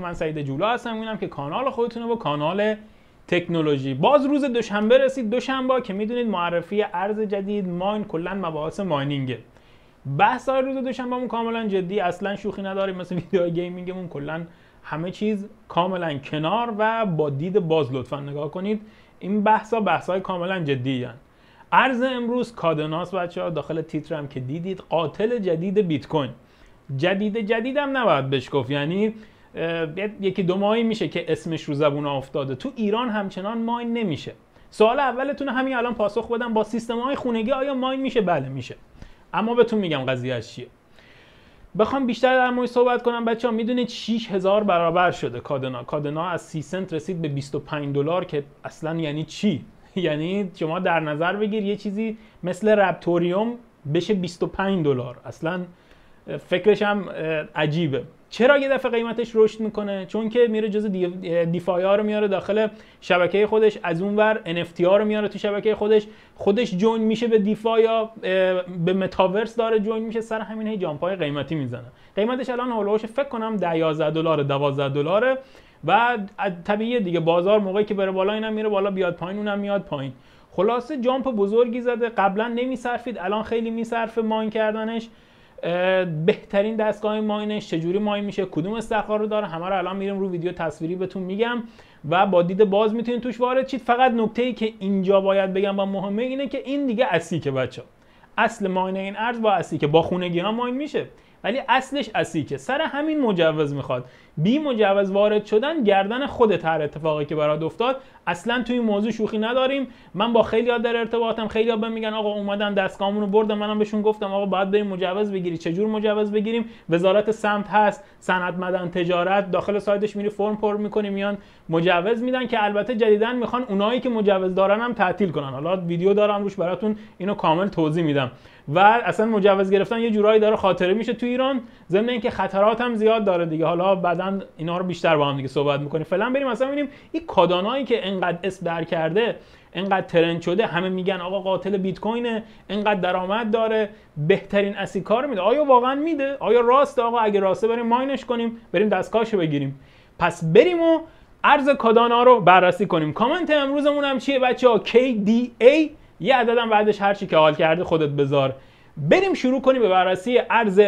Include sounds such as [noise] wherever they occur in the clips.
من سعید جولا هستم اینم که کانال رو با کانال تکنولوژی باز روز دوشنبه رسید دوشنبه که میدونید معرفی ارز جدید ماین کلا مباحث ماینینگه بحث های روز دوشنبهمون کاملا جدی اصلا شوخی نداریم مثل ویدیو گیمینگمون کلا همه چیز کاملا کنار و با دید باز لطفا نگاه کنید این بحث ها بحث های کاملا جدی هن. ارز امروز کادناس بچه ها داخل تیتر هم که دیدید قاتل جدید بیت کوین جدید جدیدم نباید بهش گفت یعنی یکی دو ماهی میشه که اسمش رو زبون افتاده تو ایران همچنان ماین نمیشه سوال اولتون همین الان پاسخ بدم با سیستم های خونگی آیا ماین میشه بله میشه اما بهتون میگم قضیه چیه بخوام بیشتر در مورد صحبت کنم بچه ها میدونید 6000 برابر شده کادنا کادنا از سی سنت رسید به 25 دلار که اصلا یعنی چی [laughs] یعنی شما در نظر بگیر یه چیزی مثل رپتوریوم بشه 25 دلار اصلا فکرش هم عجیبه چرا یه دفعه قیمتش رشد میکنه چون که میره جز دیفای ها رو میاره داخل شبکه خودش از اون ور NFT ها رو میاره تو شبکه خودش خودش جون میشه به دیفای به متاورس داره جون میشه سر همین هی های قیمتی میزنه قیمتش الان هولوش فکر کنم 11 دلار 12 دلاره و طبیعیه دیگه بازار موقعی که بره بالا اینم میره بالا بیاد پایین اونم میاد پایین خلاصه جامپ بزرگی زده قبلا نمیصرفید الان خیلی میصرفه مان کردنش بهترین دستگاه ماینش چجوری ماین میشه کدوم استخار رو داره همه رو الان میرم رو ویدیو تصویری بهتون میگم و با دید باز میتونید توش وارد شید فقط نکته ای که اینجا باید بگم و مهمه اینه که این دیگه اسیکه بچه اصل ماین این ارز با که با خونگی ها ماین میشه ولی اصلش اسیکه که سر همین مجوز میخواد بی مجوز وارد شدن گردن خودت هر اتفاقی که برات افتاد اصلا توی این موضوع شوخی نداریم من با خیلی ها در ارتباطم خیلی ها بهم میگن آقا اومدن دستگاهمون رو بردم منم بهشون گفتم آقا باید بریم مجوز بگیری چه جور مجوز بگیریم وزارت سمت هست صنعت مدن تجارت داخل سایتش میری فرم پر میکنی میان مجوز میدن که البته جدیدا میخوان اونایی که مجوز دارن هم تعطیل کنن حالا ویدیو دارم روش براتون اینو کامل توضیح میدم و اصلا مجوز گرفتن یه جورایی داره خاطره میشه تو ایران ضمن اینکه خطرات هم زیاد داره دیگه حالا بعدا اینا رو بیشتر با هم دیگه صحبت میکنیم فعلا بریم اصلا ببینیم این کادانایی که انقدر اسم در کرده انقدر ترند شده همه میگن آقا قاتل بیت کوینه انقدر درآمد داره بهترین اسی کار میده آیا واقعا میده آیا راست آقا اگه راسته بریم ماینش کنیم بریم دستکاشو بگیریم پس بریم و ارز کادانا رو بررسی کنیم کامنت امروزمون هم چیه بچه ها KDA یه عددم بعدش هر چی که حال کرده خودت بذار بریم شروع کنیم به بررسی ارز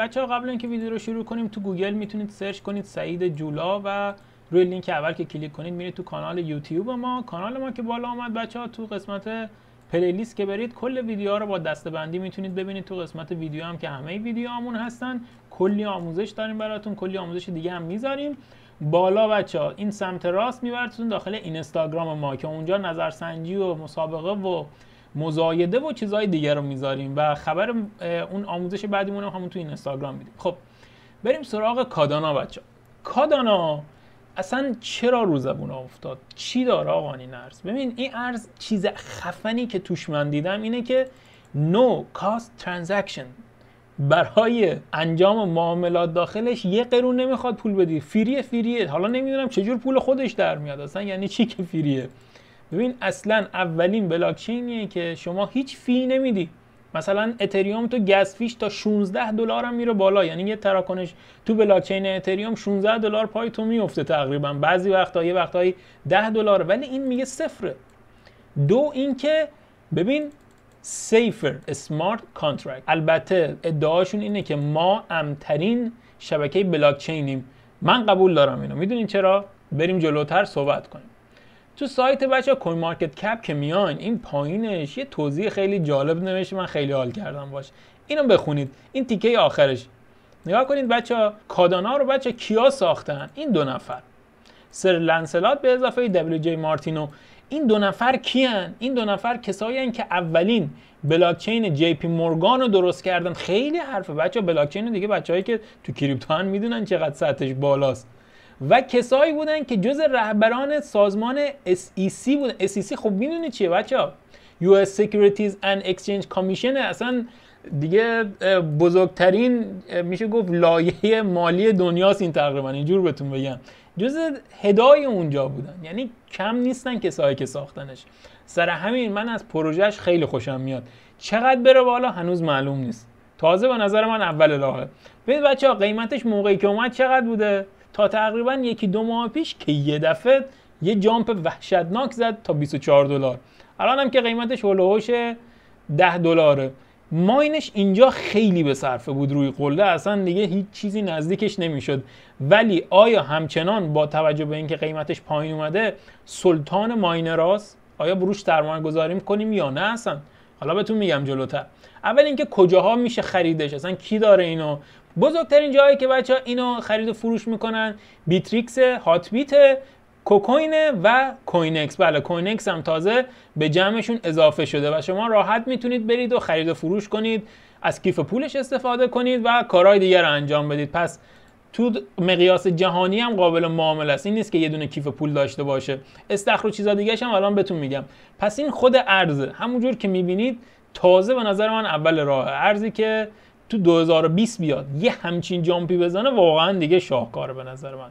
بچه قبل اینکه ویدیو رو شروع کنیم تو گوگل میتونید سرچ کنید سعید جولا و روی لینک اول که کلیک کنید میرید تو کانال یوتیوب ما کانال ما که بالا آمد بچه ها تو قسمت پلیلیست که برید کل ها رو با دسته بندی میتونید ببینید تو قسمت ویدیو هم که همه ویدیوهامون هستن کلی آموزش داریم براتون کلی آموزش دیگه هم میذاریم بالا بچه ها این سمت راست میبرتون داخل اینستاگرام ما که اونجا نظرسنجی و مسابقه و مزایده و چیزهای دیگه رو میذاریم و خبر اون آموزش بعدیمون هم همون تو اینستاگرام میدیم خب بریم سراغ کادانا بچه ها. کادانا اصلا چرا رو زبون افتاد چی داره آقا این ارز ببین این ارز چیز خفنی که توش من دیدم اینه که نو کاست ترانزکشن برای انجام معاملات داخلش یه قرون نمیخواد پول بدی فریه فریه حالا نمیدونم چجور پول خودش در میاد اصلا یعنی چی که فریه ببین اصلا اولین بلاکچینیه که شما هیچ فی نمیدی مثلا اتریوم تو گس تا 16 دلار هم میره بالا یعنی یه تراکنش تو بلاکچین اتریوم 16 دلار پای تو میفته تقریبا بعضی وقتا یه وقتایی 10 دلار ولی این میگه صفره دو اینکه ببین سیفر اسمارت کانترکت البته ادعاشون اینه که ما امترین شبکه بلاکچینیم من قبول دارم اینو میدونین چرا بریم جلوتر صحبت کنیم تو سایت بچه کوین مارکت کپ که میان این پایینش یه توضیح خیلی جالب نمیشه من خیلی حال کردم باش اینو بخونید این تیکه آخرش نگاه کنید بچه ها کادانا رو بچه کیا ساختن این دو نفر سر لنسلات به اضافه دبلیو جی مارتینو این دو نفر کیان این دو نفر کسایی هن که اولین بلاکچین جی پی مورگان رو درست کردن خیلی حرفه بچه بلاکچین دیگه بچههایی که تو کریپتو میدونن چقدر سطحش بالاست و کسایی بودن که جز رهبران سازمان SEC بودن SEC خب میدونید چیه بچه ها US Securities and Exchange Commission اصلا دیگه بزرگترین میشه گفت لایه مالی دنیاست این تقریبا اینجور بهتون بگم جز هدای اونجا بودن یعنی کم نیستن کسایی که ساختنش سر همین من از پروژهش خیلی خوشم میاد چقدر بره بالا هنوز معلوم نیست تازه به نظر من اول راهه ببین بچه ها قیمتش موقعی که اومد چقدر بوده تا تقریبا یکی دو ماه پیش که یه دفعه یه جامپ وحشتناک زد تا 24 دلار الان هم که قیمتش هلوهوش 10 دلاره ماینش اینجا خیلی به صرفه بود روی قله اصلا دیگه هیچ چیزی نزدیکش نمیشد ولی آیا همچنان با توجه به اینکه قیمتش پایین اومده سلطان ماینراست آیا بروش سرمایه گذاریم کنیم یا نه اصلا حالا بهتون میگم جلوتر اول اینکه کجاها میشه خریدش اصلا کی داره اینو بزرگترین جایی که بچه ها اینو خرید و فروش میکنن بیتریکس هات بیت کوکوینه و کوینکس بله کوینکس هم تازه به جمعشون اضافه شده و شما راحت میتونید برید و خرید و فروش کنید از کیف پولش استفاده کنید و کارهای دیگر رو انجام بدید پس تو مقیاس جهانی هم قابل معامله است این نیست که یه دونه کیف پول داشته باشه استخر و چیزا دیگه هم الان بهتون میگم پس این خود ارزه همونجور که میبینید تازه به نظر من اول راه ارزی که تو 2020 بیاد یه همچین جامپی بزنه واقعا دیگه شاهکاره به نظر من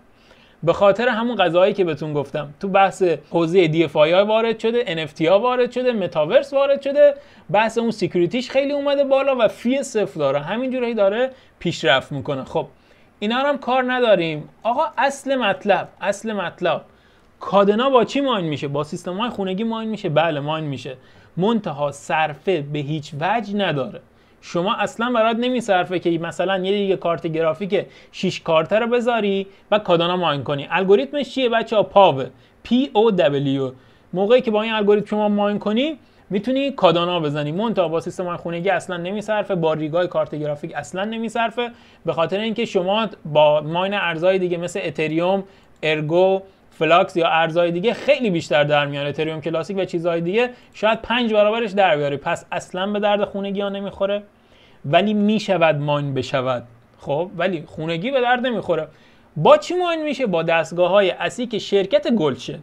به خاطر همون قضایی که بهتون گفتم تو بحث حوزه دی وارد شده NFT وارد شده متاورس وارد شده بحث اون سکیوریتیش خیلی اومده بالا و فی صفر داره همینجوری داره پیشرفت میکنه خب اینا رو هم کار نداریم آقا اصل مطلب اصل مطلب کادنا با چی ماین میشه با سیستم های خونگی ماین میشه بله ماین میشه منتها صرفه به هیچ وجه نداره شما اصلا برات نمیصرفه که مثلا یه دیگه کارت گرافیک 6 کارت رو بذاری و کادانا ماین کنی الگوریتمش چیه بچه ها پاو پی او دبلیو موقعی که با این الگوریتم شما ماین کنی میتونی کادانا بزنی مونتا با سیستم خونگی اصلا نمیصرفه با ریگای کارت گرافیک اصلا نمیصرفه به خاطر اینکه شما با ماین ارزهای دیگه مثل اتریوم ارگو فلاکس یا ارزهای دیگه خیلی بیشتر در میان اتریوم کلاسیک و چیزهای دیگه شاید پنج برابرش در بیاری پس اصلا به درد خونگی ها نمیخوره ولی میشود ماین بشود خب ولی خونگی به درد نمیخوره با چی ماین میشه با دستگاه های اسی که شرکت گلچه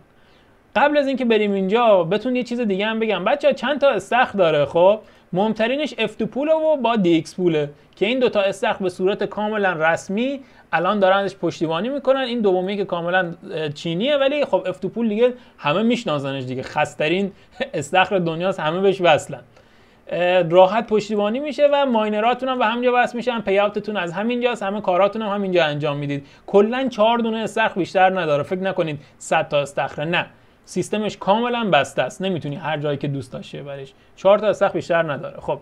قبل از اینکه بریم اینجا بتون یه چیز دیگه هم بگم بچه چند تا استخ داره خب مهمترینش اف 2 پوله و با DX پوله که این دوتا استخ به صورت کاملا رسمی الان دارن ازش پشتیبانی میکنن این دومی که کاملا چینیه ولی خب F2 پول دیگه همه میشناسنش دیگه خسترین [laughs] استخر دنیاست همه بهش وصلن راحت پشتیبانی میشه و ماینراتون هم به همینجا وصل میشن پیاوتتون از همینجاست همه کاراتون هم همینجا انجام میدید کلا چهار دونه استخ بیشتر نداره فکر نکنید 100 تا استخر نه سیستمش کاملا بسته است نمیتونی هر جایی که دوست داشته برش چهار تا سخت بیشتر نداره خب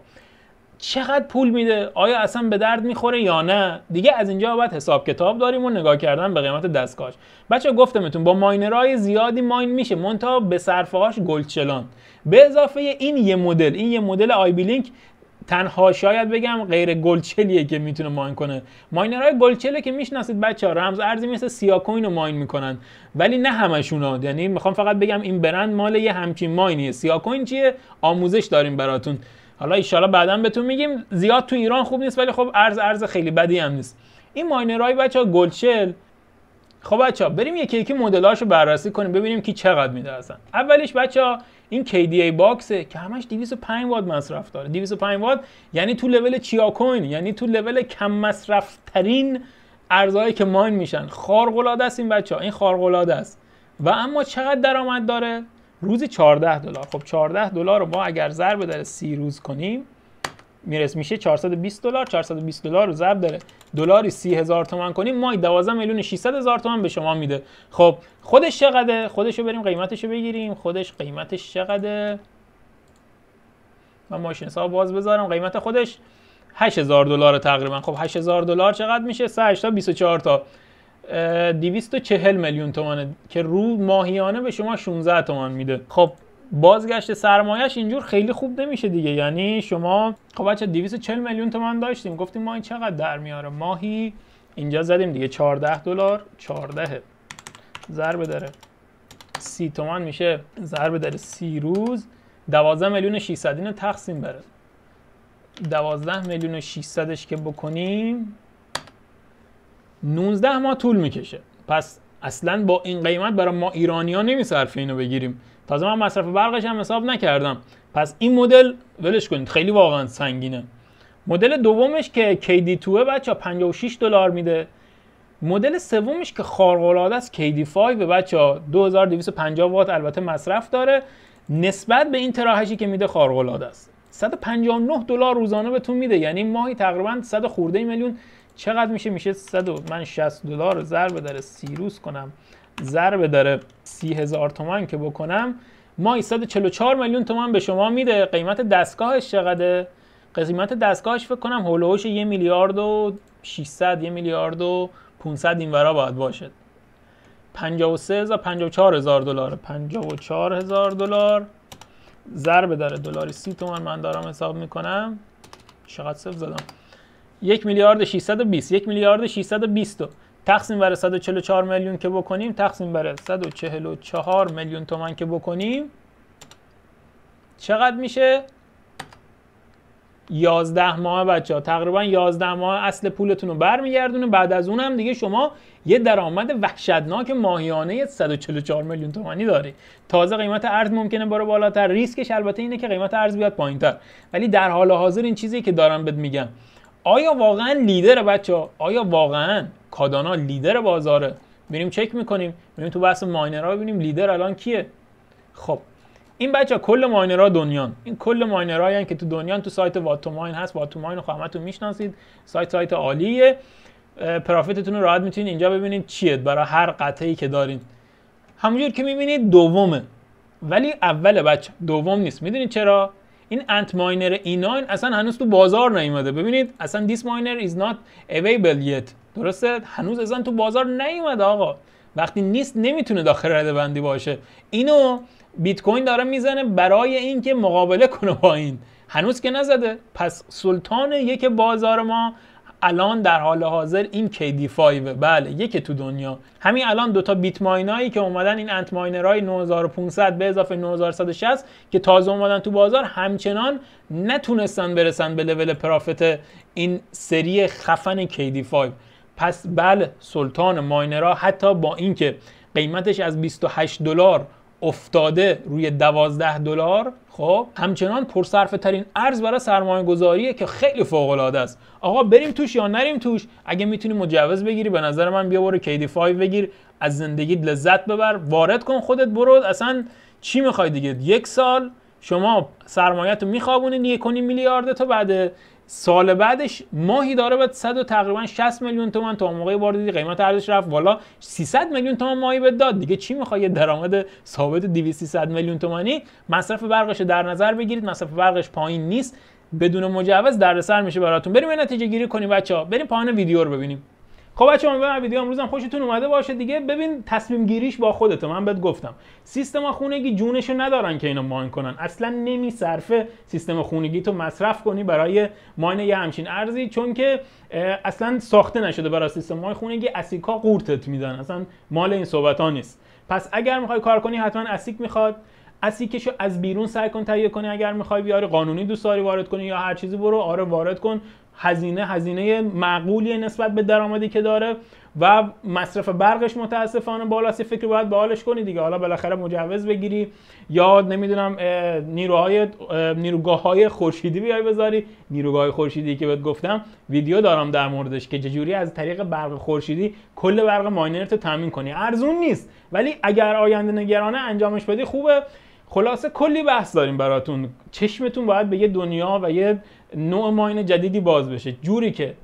چقدر پول میده آیا اصلا به درد میخوره یا نه دیگه از اینجا باید حساب کتاب داریم و نگاه کردن به قیمت دستگاهش بچه گفتمتون با ماینرای زیادی ماین میشه مونتا به صرفه هاش گلچلان به اضافه این یه مدل این یه مدل آی بی لینک تنها شاید بگم غیر گلچلیه که میتونه ماین کنه ماینرهای گلچله که میشناسید بچه ها رمز ارزی مثل سیاکوین رو ماین میکنن ولی نه ها یعنی میخوام فقط بگم این برند مال یه همچین ماینیه سیاکوین چیه آموزش داریم براتون حالا ایشالا بعدا بهتون میگیم زیاد تو ایران خوب نیست ولی خب ارز ارز خیلی بدی هم نیست این ماینرهای بچه ها گلچل خب بچه ها بریم یکی یکی مدلاشو بررسی کنیم ببینیم کی چقدر میده اصلا اولیش بچه ها این KDA باکسه که همش 205 وات مصرف داره 205 وات یعنی تو لول چیا کوین یعنی تو لول کم مصرف ترین ارزهایی که ماین میشن خارق العاده است این بچه این خارق العاده است و اما چقدر درآمد داره روزی 14 دلار خب 14 دلار رو ما اگر ضرب در 30 روز کنیم میرس میشه 420 دلار 420 دلار رو ضرب داره دلاری هزار تومان کنیم ما 12 میلیون 600 هزار تومان به شما میده خب خودش چقده خودش رو بریم قیمتش رو بگیریم خودش قیمتش چقده من ماشین حساب باز بذارم قیمت خودش 8000 دلار تقریبا خب 8000 دلار چقدر میشه تا 24 تا 240 میلیون تومانه که رو ماهیانه به شما 16 تومان میده خب بازگشت سرمایهش اینجور خیلی خوب نمیشه دیگه یعنی شما خب بچه 240 میلیون تومن داشتیم گفتیم ما این چقدر در میاره ماهی اینجا زدیم دیگه 14 دلار 14 ضرب داره 30 تومن میشه ضرب داره 30 روز 12 میلیون 600 اینو تقسیم بره 12 میلیون 600ش که بکنیم 19 ماه طول میکشه پس اصلا با این قیمت برای ما ایرانیان نمیصرفه اینو بگیریم تازه من مصرف برقش هم حساب نکردم پس این مدل ولش کنید خیلی واقعا سنگینه مدل دومش که KD2 بچه 56 دلار میده مدل سومش که خارق العاده است KD5 بچه ها 2250 وات البته مصرف داره نسبت به این تراحشی که میده خارق العاده است 159 دلار روزانه بهتون میده یعنی ماهی تقریبا 100 خورده میلیون چقدر میشه میشه 100 من 60 دلار رو داره سیروس کنم ضرب داره 30000 تومان که بکنم ما 144 میلیون تومان به شما میده قیمت دستگاهش چقدره قیمت دستگاهش فکر کنم هولوش یه میلیارد و 600 یه میلیارد و 500 اینورا باید باشه 53 هزار 54 هزار دلار 54 هزار دلار ضرب داره دلاری 30 تومن من دارم حساب میکنم چقدر صفر زدم 1 میلیارد 620 1 میلیارد 620 تقسیم بر 144 میلیون که بکنیم تقسیم بر 144 میلیون تومن که بکنیم چقدر میشه 11 ماه بچه ها تقریبا 11 ماه اصل پولتون رو برمیگردونه بعد از اونم دیگه شما یه درآمد وحشتناک ماهیانه 144 میلیون تومانی داری تازه قیمت ارز ممکنه بره بالاتر ریسکش البته اینه که قیمت ارز بیاد پایینتر ولی در حال حاضر این چیزی که دارم بهت میگم آیا واقعا لیدر بچه ها؟ آیا واقعا کادانا لیدر بازاره بریم چک میکنیم بریم تو بحث ماینرها ببینیم لیدر الان کیه خب این بچه کل ماینرها دنیان این کل ماینر هایی که تو دنیا تو سایت ماین هست ماین رو همتون میشناسید سایت سایت عالیه پرافیتتون رو راحت میتونید اینجا ببینید چیه برای هر قطعی که دارین همونجور که میبینید دومه ولی اول بچه دوم نیست میدونید چرا این انت ماینر ایناین اصلا هنوز تو بازار نیومده ببینید اصلا دیس ماینر از نات اویبل یت درسته هنوز اصلا تو بازار نیومده آقا وقتی نیست نمیتونه داخل رده بندی باشه اینو بیت کوین داره میزنه برای اینکه مقابله کنه با این هنوز که نزده پس سلطان یک بازار ما الان در حال حاضر این KD5 بله یکی تو دنیا همین الان دوتا بیت ماینایی که اومدن این انت ماینرای 9500 به اضافه 9160 که تازه اومدن تو بازار همچنان نتونستن برسن به لول پرافت این سری خفن KD5 پس بله سلطان ماینرها حتی با اینکه قیمتش از 28 دلار افتاده روی 12 دلار خب همچنان پرصرفه ترین ارز برای سرمایه گذاریه که خیلی فوق العاده است آقا بریم توش یا نریم توش اگه میتونی مجوز بگیری به نظر من بیا برو KD5 بگیر از زندگیت لذت ببر وارد کن خودت برو اصلا چی میخوای دیگه یک سال شما سرمایه تو میخوابونی نیه کنی میلیارد تا بعد سال بعدش ماهی داره بهت 100 و تقریبا 60 میلیون تومان تا موقع واردی قیمت ارزش رفت بالا 300 میلیون تومان ماهی به داد دیگه چی میخوای یه درآمد ثابت 200 300 میلیون تومانی مصرف برقش در نظر بگیرید مصرف برقش پایین نیست بدون مجوز دردسر میشه براتون بریم نتیجه گیری کنیم بچه ها بریم پایان ویدیو رو ببینیم خب بچه امیدوارم ویدیو امروزم خوشتون اومده باشه دیگه ببین تصمیم گیریش با خودته من بهت گفتم سیستم خونگی جونشو ندارن که اینو ماین کنن اصلا صرفه سیستم خونگی تو مصرف کنی برای ماین یه همچین ارزی چون که اصلا ساخته نشده برای سیستم ماین خونگی اسیکا قورتت میدن اصلا مال این صحبت ها نیست پس اگر میخوای کار کنی حتما اسیک میخواد رو از بیرون سعی کن تهیه کنی اگر میخوای بیاری قانونی دوست وارد کنی یا هر چیزی برو آره وارد کن هزینه هزینه معقولی نسبت به درآمدی که داره و مصرف برقش متاسفانه بالاست فکر باید به حالش کنی دیگه حالا بالاخره مجوز بگیری یا نمیدونم نیروهای نیروگاه های خورشیدی بیای بذاری نیروگاه خورشیدی که بهت گفتم ویدیو دارم در موردش که چجوری از طریق برق خورشیدی کل برق ماینرتو تامین کنی ارزون نیست ولی اگر آینده نگرانه انجامش بدی خوبه خلاصه کلی بحث داریم براتون چشمتون باید به یه دنیا و یه نوع ماین جدیدی باز بشه جوری که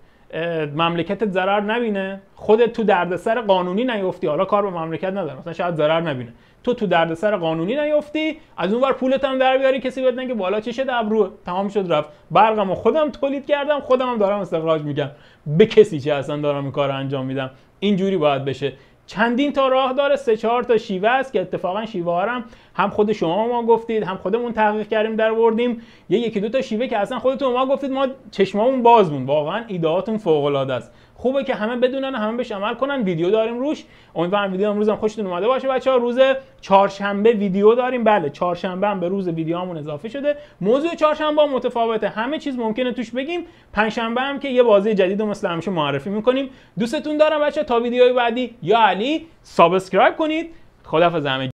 مملکتت ضرر نبینه خودت تو دردسر قانونی نیفتی حالا کار به مملکت نداره مثلا شاید ضرر نبینه تو تو دردسر قانونی نیفتی از اونور پولت هم در بیاری کسی بهت نگه بالا چشه ابرو تمام شد رفت برقمو خودم تولید کردم خودم هم دارم استخراج میگم به کسی چه اصلا دارم این کار انجام میدم اینجوری باید بشه چندین تا راه داره سه چهار تا شیوه که اتفاقا شیوه هم خود شما ما گفتید هم خودمون تحقیق کردیم در وردیم یه یکی دو تا شیوه که اصلا خودتون ما گفتید ما چشمامون باز مون واقعا ایدهاتون فوق العاده است خوبه که همه بدونن همه بهش عمل کنن ویدیو داریم روش امیدوارم ویدیو امروز هم خوشتون اومده باشه بچه ها روز چهارشنبه ویدیو داریم بله چهارشنبه هم به روز ویدیوامون اضافه شده موضوع چهارشنبه متفاوته همه چیز ممکنه توش بگیم پنجشنبه هم که یه بازی جدید و مثل همیشه معرفی میکنیم دوستتون دارم بچه تا ویدیوهای بعدی یا علی سابسکرایب کنید خدافظ همه